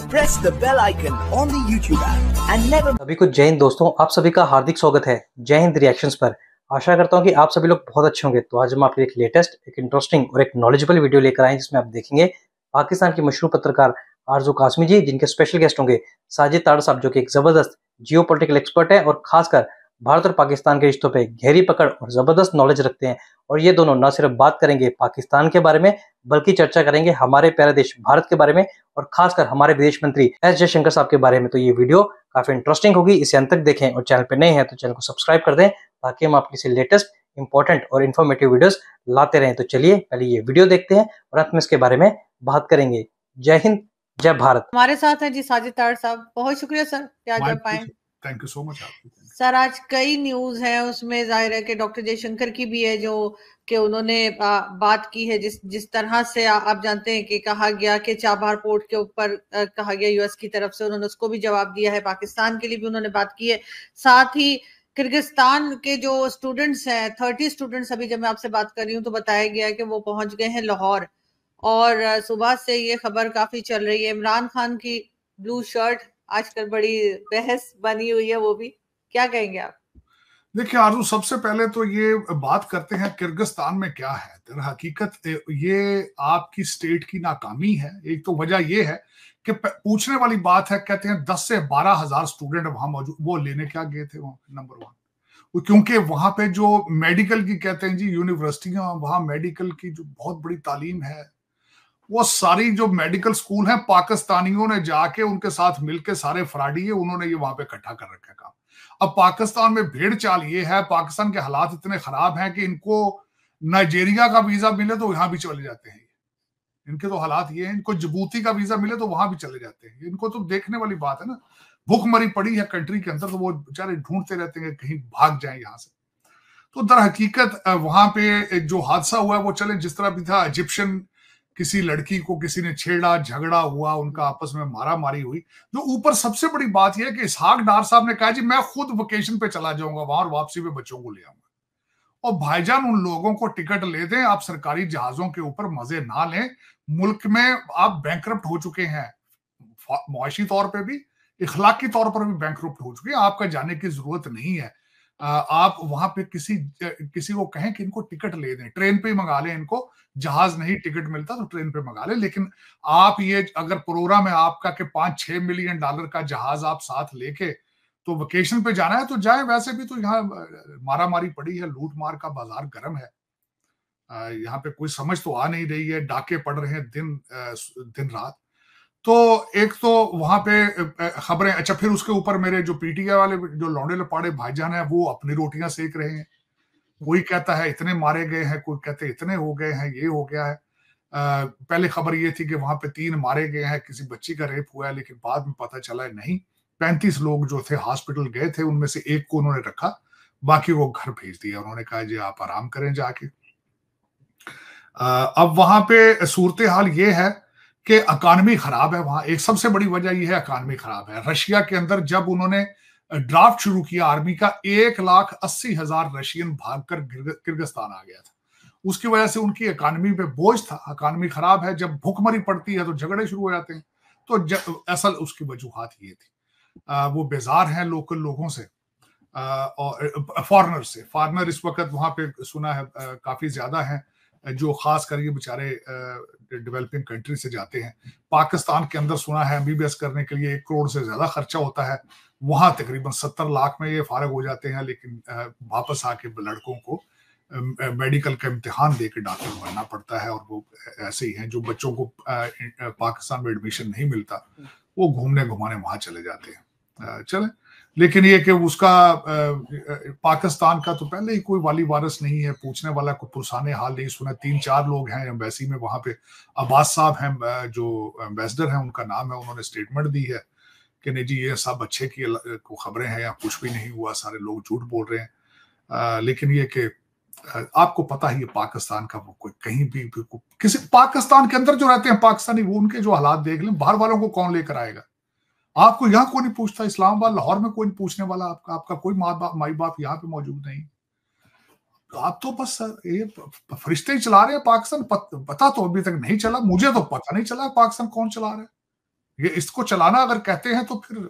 Press the bell icon on the app and never सभी को जय हिंद दोस्तों आप सभी का हार्दिक स्वागत है जय हिंद रिएक्शंस पर आशा करता हूं कि आप सभी लोग बहुत अच्छे होंगे तो आज हम आपके लिए एक लेटेस्ट एक इंटरेस्टिंग और एक नॉलेजेबल वीडियो लेकर आए जिसमें आप देखेंगे पाकिस्तान के मशहूर पत्रकार आरजू कासमी जी जिनके स्पेशल गेस्ट होंगे साजिद ताड़ साहब जो कि एक जबरदस्त जियो एक्सपर्ट है और खासकर भारत और पाकिस्तान के रिश्तों पर गहरी पकड़ और ज़बरदस्त नॉलेज रखते हैं और ये दोनों न सिर्फ बात करेंगे पाकिस्तान के बारे में बल्कि चर्चा करेंगे हमारे प्यारे देश भारत के बारे में और खासकर हमारे विदेश मंत्री एस जयशंकर साहब के बारे में तो ये वीडियो काफ़ी इंटरेस्टिंग होगी इसे अंत तक देखें और चैनल पर नए हैं तो चैनल को सब्सक्राइब कर दें ताकि हम आपके लेटेस्ट इंपॉर्टेंट और इन्फॉर्मेटिव वीडियोस लाते रहें तो चलिए पहले ये वीडियो देखते हैं और अंत में इसके बारे में बात करेंगे जय हिंद जय भारत हमारे साथ हैं जी साजिद साहब बहुत शुक्रिया सर क्या जब पाए thank you so much sir आज कई न्यूज है उसमें जाहिर है कि डॉक्टर जयशंकर की भी है जो कि उन्होंने बात की है जिस जिस तरह से आ, आप जानते हैं कि कहा गया कि चाबहार पोर्ट के ऊपर कहा गया यूएस की तरफ से उन्होंने उसको भी जवाब दिया है पाकिस्तान के लिए भी उन्होंने बात की है साथ ही किर्गिस्तान के जो स्टूडेंट्स हैं थर्टी स्टूडेंट्स अभी जब मैं आपसे बात कर रही हूँ तो बताया गया है कि वो पहुंच गए हैं लाहौर और सुबह से ये खबर काफी चल रही है इमरान खान की ब्लू शर्ट आजकल बड़ी बहस बनी हुई है वो भी क्या कहेंगे आप देखिए आरजू सबसे पहले तो ये बात करते हैं किर्गिस्तान में क्या है दर हकीकत ये आपकी स्टेट की नाकामी है एक तो वजह ये है कि पूछने वाली बात है कहते हैं दस से बारह हजार स्टूडेंट वहां मौजूद वो लेने क्या गए थे वहां नंबर वन क्योंकि वहां पे जो मेडिकल की कहते हैं जी यूनिवर्सिटियां वहां मेडिकल की जो बहुत बड़ी तालीम है वो सारी जो मेडिकल स्कूल है पाकिस्तानियों ने जाके उनके साथ मिलके सारे फराडी है उन्होंने ये वहां पे इकट्ठा कर रखा काम अब पाकिस्तान में भेड़ चाल ये है पाकिस्तान के हालात इतने खराब हैं कि इनको नाइजेरिया का वीजा मिले तो यहाँ भी चले जाते हैं इनके तो हालात ये हैं इनको जबूती का वीजा मिले तो वहां भी चले जाते हैं इनको तो देखने वाली बात है ना भूख मरी पड़ी है कंट्री के अंदर तो वो बेचारे ढूंढते रहते हैं कहीं भाग जाए यहाँ से तो दर हकीकत वहां पे जो हादसा हुआ है वो चले जिस तरह भी था इजिप्शियन किसी लड़की को किसी ने छेड़ा झगड़ा हुआ उनका आपस में मारा मारी हुई जो तो ऊपर सबसे बड़ी बात यह है कि इसहाक डार साहब ने कहा जी मैं खुद वोकेशन पे चला जाऊंगा वहां और वापसी में बच्चों को ले आऊंगा और भाईजान उन लोगों को टिकट ले दें आप सरकारी जहाजों के ऊपर मजे ना लें मुल्क में आप बैंक हो चुके हैं मुआशी तौर पर भी इखलाकी तौर पर भी बैंक हो चुके हैं आपका जाने की जरूरत नहीं है आप वहां पे किसी किसी को कहें कि इनको टिकट ले दें ट्रेन पे ही मंगा लें इनको जहाज नहीं टिकट मिलता तो ट्रेन पे मंगा लें लेकिन आप ये अगर प्रोग्राम है आपका कि पांच छह मिलियन डॉलर का जहाज आप साथ लेके तो वेकेशन पे जाना है तो जाए वैसे भी तो यहाँ मारामारी पड़ी है लूट मार का बाजार गर्म है यहाँ पे कोई समझ तो आ नहीं रही है डाके पड़ रहे हैं दिन दिन रात तो एक तो वहां पे खबरें अच्छा फिर उसके ऊपर मेरे जो पीटीआई वाले जो लौंडे लपाड़े भाईजान है वो अपनी रोटियां सेक रहे हैं कोई कहता है इतने मारे गए हैं कोई कहते इतने हो गए हैं ये हो गया है आ, पहले खबर ये थी कि वहां पे तीन मारे गए हैं किसी बच्ची का रेप हुआ है लेकिन बाद में पता चला है नहीं पैंतीस लोग जो थे हॉस्पिटल गए थे उनमें से एक को उन्होंने रखा बाकी वो घर भेज दिया उन्होंने कहा जी आप आराम करें जाके अब वहां पे सूरत हाल ये है कि अकानमी खराब है वहां एक सबसे बड़ी वजह यह है अकानमी खराब है रशिया के अंदर जब उन्होंने ड्राफ्ट शुरू किया आर्मी का एक लाख अस्सी हजार रशियन कर किर्गिस्तान आ गया था उसकी वजह से उनकी अकानमी पे बोझ था अकानमी खराब है जब भूखमरी पड़ती है तो झगड़े शुरू हो जाते हैं तो असल उसकी वजूहत ये थी आ, वो बेजार हैं लोकल लोगों से आ, और फॉरनर से फॉरनर इस वक्त वहां पे सुना है आ, काफी ज्यादा है जो खास करके बेचारे डेवलपिंग कंट्री से जाते हैं पाकिस्तान के अंदर सुना है एमबीबीएस करने के लिए एक करोड़ से ज्यादा खर्चा होता है वहां तकरीबन सत्तर लाख में ये फारग हो जाते हैं लेकिन वापस आके लड़कों को मेडिकल का इम्तिहान दे के डॉक्टर बनना पड़ता है और वो ऐसे ही हैं जो बच्चों को पाकिस्तान में एडमिशन नहीं मिलता वो घूमने घुमाने वहां चले जाते हैं चले लेकिन ये कि उसका पाकिस्तान का तो पहले ही कोई वाली वारस नहीं है पूछने वाला कोई पुरसाने हाल नहीं सुना तीन चार लोग हैं एम्बेसी में वहां पे अब्बास साहब हैं जो एम्बेसडर हैं उनका नाम है उन्होंने स्टेटमेंट दी है कि नहीं जी ये सब अच्छे की को खबरें हैं या कुछ भी नहीं हुआ सारे लोग झूठ बोल रहे हैं लेकिन ये कि आपको पता ही है पाकिस्तान का वो कोई कहीं भी, भी किसी पाकिस्तान के अंदर जो रहते हैं पाकिस्तानी वो उनके जो हालात देख लें बाहर वालों को कौन लेकर आएगा आपको यहाँ कोई नहीं पूछता इस्लामाबाद लाहौर में कोई नहीं पूछने वाला आपका आपका कोई माँ बाप माई बाप यहाँ पे मौजूद नहीं आप तो बस सर ये फरिश्ते ही चला रहे हैं पाकिस्तान पत, पता तो अभी तक नहीं चला मुझे तो पता नहीं चला पाकिस्तान कौन चला रहा है ये इसको चलाना अगर कहते हैं तो फिर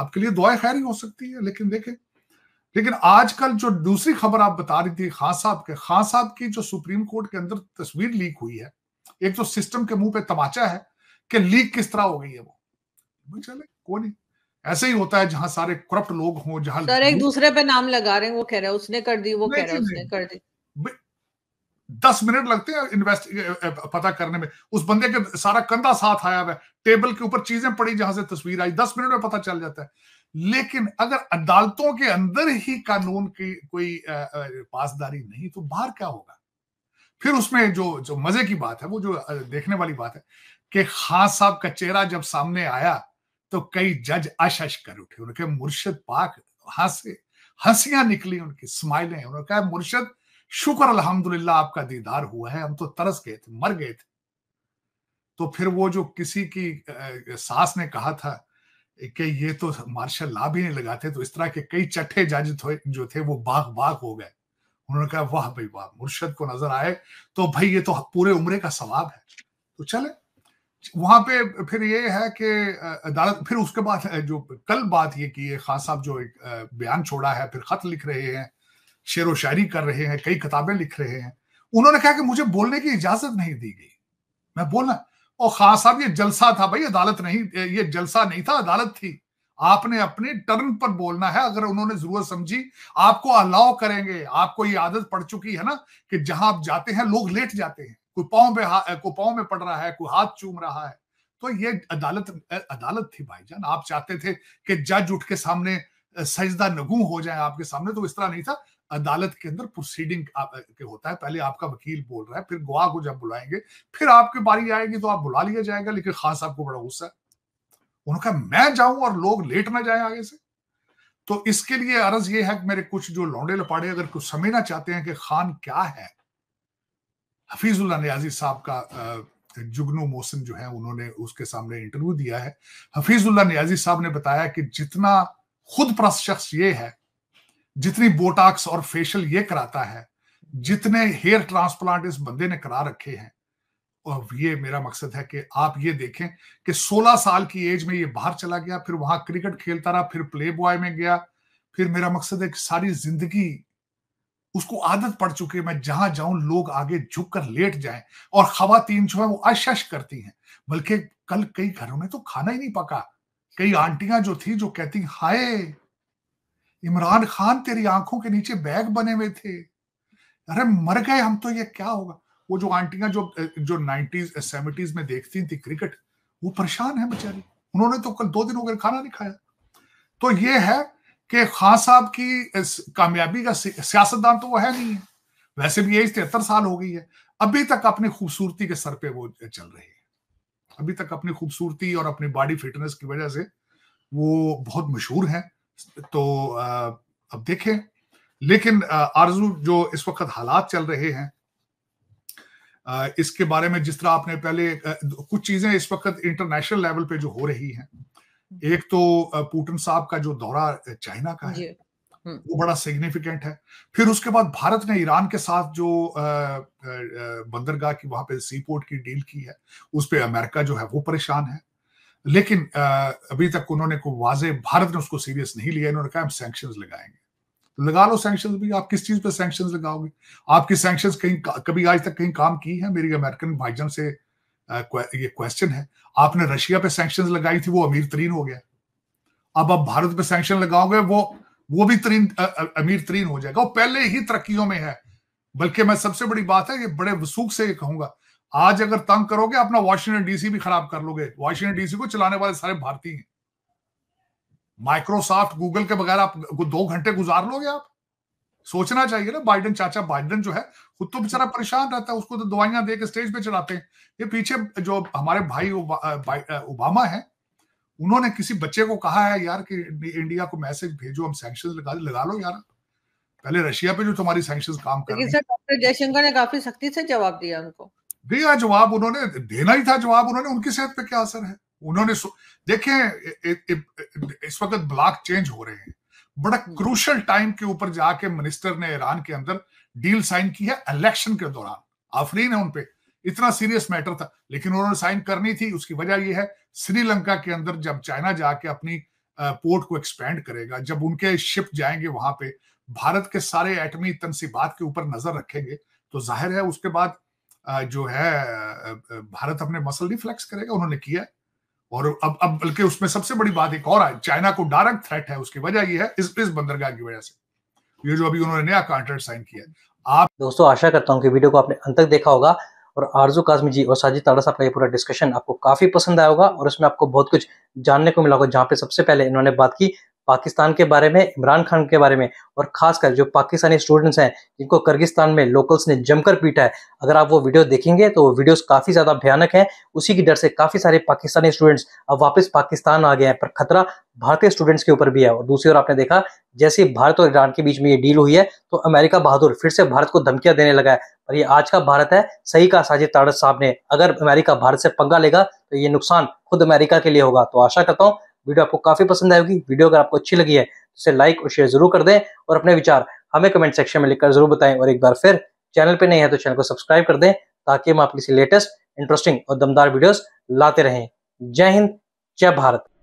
आपके लिए दुआएं खैर ही हो सकती है लेकिन देखें लेकिन आजकल जो दूसरी खबर आप बता रही थी खान साहब के खान साहब की जो सुप्रीम कोर्ट के अंदर तस्वीर लीक हुई है एक तो सिस्टम के मुंह पे तमाचा है कि लीक किस तरह हो गई है वो चले कोई नहीं ऐसे ही होता है जहां सारे करप्ट लोग हों जहां सर एक दूसरे पे नाम लगा रहे हैं वो कह रहे हैं उसने कर दी वो कह रहा है उसने कर दी दस मिनट लगते हैं इन्वेस्ट पता करने में उस बंदे के सारा कंधा साथ आया हुआ टेबल के ऊपर चीजें पड़ी जहां से तस्वीर आई दस मिनट में पता चल जाता है लेकिन अगर अदालतों के अंदर ही कानून की कोई पासदारी नहीं तो बाहर क्या होगा फिर उसमें जो जो मजे की बात है वो जो देखने वाली बात है कि खान साहब का चेहरा जब सामने आया तो कई जज अशश कर उठे उन्होंने कहा मुर्शद पाक हंसे हंसियां निकली उनकी स्माइलें उन्होंने कहा मुर्शद शुक्र अल्हम्दुलिल्लाह आपका दीदार हुआ है हम तो तरस गए थे मर गए थे तो फिर वो जो किसी की सास ने कहा था कि ये तो मार्शल ला भी नहीं लगाते तो इस तरह के कई चट्टे जज जो थे वो बाघ बाघ हो गए उन्होंने कहा वाह भाई वाह मुर्शद को नजर आए तो भाई ये तो पूरे उम्र का सवाब है तो चले वहां पे फिर ये है कि अदालत फिर उसके बाद जो कल बात ये की है खान साहब जो एक बयान छोड़ा है फिर खत लिख रहे हैं शेर व शायरी कर रहे हैं कई किताबें लिख रहे हैं उन्होंने कहा कि मुझे बोलने की इजाजत नहीं दी गई मैं बोलना और खान साहब ये जलसा था भाई अदालत नहीं ये जलसा नहीं था अदालत थी आपने अपने टर्न पर बोलना है अगर उन्होंने जरूरत समझी आपको अलाव करेंगे आपको ये आदत पड़ चुकी है ना कि जहां आप जाते हैं लोग लेट जाते हैं कोई पाँव में कोई पाओ में पड़ रहा है कोई हाथ चूम रहा है तो ये अदालत अदालत थी भाईजान आप चाहते थे कि जज उठ के सामने सजदा नगू हो जाए आपके सामने तो इस तरह नहीं था अदालत के अंदर प्रोसीडिंग होता है पहले आपका वकील बोल रहा है फिर गवाह को जब बुलाएंगे फिर आपकी बारी आएगी तो आप बुला लिया जाएगा लेकिन खान साहब को बड़ा गुस्सा है उन्होंने कहा मैं जाऊं और लोग लेट ना जाए आगे से तो इसके लिए अर्ज ये है कि मेरे कुछ जो लौंडे लपाड़े अगर कुछ समझना चाहते हैं कि खान क्या है हफीजुल्ला न्याजी साहब का जुगनू मोहसिन जो है उन्होंने उसके सामने इंटरव्यू दिया है हफीजुल्ला न्याजी साहब ने बताया कि जितना खुद प्रस शख्स ये है जितनी बोटाक्स और फेशियल ये कराता है जितने हेयर ट्रांसप्लांट इस बंदे ने करा रखे हैं और ये मेरा मकसद है कि आप ये देखें कि 16 साल की एज में ये बाहर चला गया फिर वहां क्रिकेट खेलता रहा फिर प्ले बॉय में गया फिर मेरा मकसद है कि सारी जिंदगी उसको आदत पड़ चुकी है मैं जहां जाऊं लोग आगे झुक कर लेट जाए और खातन जो है वो अशश करती हैं बल्कि कल कई घरों में तो खाना ही नहीं पका कई आंटियां जो थी जो कहती हाय इमरान खान तेरी आंखों के नीचे बैग बने हुए थे अरे मर गए हम तो ये क्या होगा वो जो आंटियां जो जो नाइनटीज सेवेंटीज में देखती थी क्रिकेट वो परेशान है बेचारी उन्होंने तो कल दो दिन हो गए खाना नहीं खाया तो ये है कि खान साहब की कामयाबी का सियासतदान तो वो है नहीं है वैसे भी एज तिहत्तर साल हो गई है अभी तक अपनी खूबसूरती के सर पे वो चल रहे हैं अभी तक अपनी खूबसूरती और अपनी बॉडी फिटनेस की वजह से वो बहुत मशहूर हैं तो अब देखें लेकिन आरजू जो इस वक्त हालात चल रहे हैं इसके बारे में जिस तरह आपने पहले कुछ चीजें इस वक्त इंटरनेशनल लेवल पे जो हो रही हैं हम्म। एक तो पुटिन साहब का जो दौरा चाइना का है हम्म। वो बड़ा सिग्निफिकेंट है फिर उसके बाद भारत ने ईरान के साथ जो बंदरगाह की वहां पे सी पोर्ट की डील की है उस पर अमेरिका जो है वो परेशान है लेकिन अभी तक उन्होंने को वाजे भारत ने उसको सीरियस नहीं लिया इन्होंने कहा हम सैंक्शन लगाएंगे तो लगा लो सैंक्शन भी आप किस चीज पे सैंक्शन लगाओगे आपकी सैंक्शन कहीं कभी आज तक कहीं काम की है मेरी अमेरिकन भाईजन से ये क्वेश्चन है आपने रशिया पे सैंक्शन लगाई थी वो अमीर तरीन हो गया अब आप भारत पे सैंक्शन लगाओगे वो वो भी तरीन अमीर तरीन हो जाएगा वो पहले ही तरक्कियों में है बल्कि मैं सबसे बड़ी बात है ये बड़े वसूख से ये कहूंगा आज अगर तंग करोगे अपना वॉशिंगटन डीसी भी खराब कर लोगे वॉशिंगटन डीसी को चलाने वाले सारे भारतीय हैं माइक्रोसॉफ्ट गूगल के बगैर आप दो घंटे गुजार लोगे आप सोचना चाहिए ना बाइडन चाचा बाइडन जो है खुद तो बेचारा परेशान रहता है उसको तो दवाइयां दे के स्टेज पे चढ़ाते हैं ये पीछे जो हमारे भाई ओबामा है उन्होंने किसी बच्चे को कहा है यार कि इंडिया को मैसेज भेजो हम सैंक्शन लगा लगा लो यार पहले रशिया पे जो तुम्हारी सैंक्शन काम कर रही है जयशंकर ने काफी सख्ती से जवाब दिया उनको दिया हाँ, जवाब उन्होंने देना ही था जवाब उन्होंने उनकी सेहत पे क्या असर है उन्होंने देखे इस वक्त ब्लॉक चेंज हो रहे हैं बड़ा हम्म। क्रूशल टाइम के ऊपर जाके मिनिस्टर ने ईरान के अंदर डील साइन की है इलेक्शन के दौरान आफरीन है उनपे इतना सीरियस मैटर था लेकिन उन्होंने साइन करनी थी उसकी वजह यह है श्रीलंका के अंदर जब चाइना जाके अपनी पोर्ट को एक्सपेंड करेगा जब उनके शिप जाएंगे वहां पे भारत के सारे एटमी तनसीबात के ऊपर नजर रखेंगे तो जाहिर है उसके बाद जो है भारत अपने मसल रिफ्लेक्स करेगा उन्होंने किया और अब अब बल्कि उसमें सबसे बड़ी बात एक और है चाइना को डायरेक्ट थ्रेट है उसकी वजह यह है इस इस बंदरगाह की वजह से ये जो अभी उन्होंने नया कॉन्ट्रैक्ट साइन किया आप दोस्तों आशा करता हूँ कि वीडियो को आपने अंत तक देखा होगा और आरजू काजमी जी और साजिद ताड़ा साहब का ये पूरा डिस्कशन आपको काफी पसंद आया होगा और इसमें आपको बहुत कुछ जानने को मिला होगा जहाँ पे सबसे पहले इन्होंने बात की पाकिस्तान के बारे में इमरान खान के बारे में और खासकर जो पाकिस्तानी स्टूडेंट्स हैं जिनको कर्गिस्तान में लोकल्स ने जमकर पीटा है अगर आप वो वीडियो देखेंगे तो वो वीडियोस काफ़ी ज़्यादा भयानक हैं उसी की डर से काफ़ी सारे पाकिस्तानी स्टूडेंट्स अब वापस पाकिस्तान आ गए हैं पर खतरा भारतीय स्टूडेंट्स के ऊपर भी है और दूसरी ओर आपने देखा जैसे भारत और ईरान के बीच में ये डील हुई है तो अमेरिका बहादुर फिर से भारत को धमकियां देने लगा है पर ये आज का भारत है सही का साजिद ताड़त साहब ने अगर अमेरिका भारत से पंगा लेगा तो ये नुकसान खुद अमेरिका के लिए होगा तो आशा करता हूँ वीडियो आपको काफी पसंद आएगी वीडियो अगर आपको अच्छी लगी है तो उसे लाइक और शेयर जरूर कर दें और अपने विचार हमें कमेंट सेक्शन में लिखकर जरूर बताएं और एक बार फिर चैनल पे नहीं है तो चैनल को सब्सक्राइब कर दें ताकि हम आपके लेटेस्ट इंटरेस्टिंग और दमदार वीडियोस लाते रहें जय हिंद जय भारत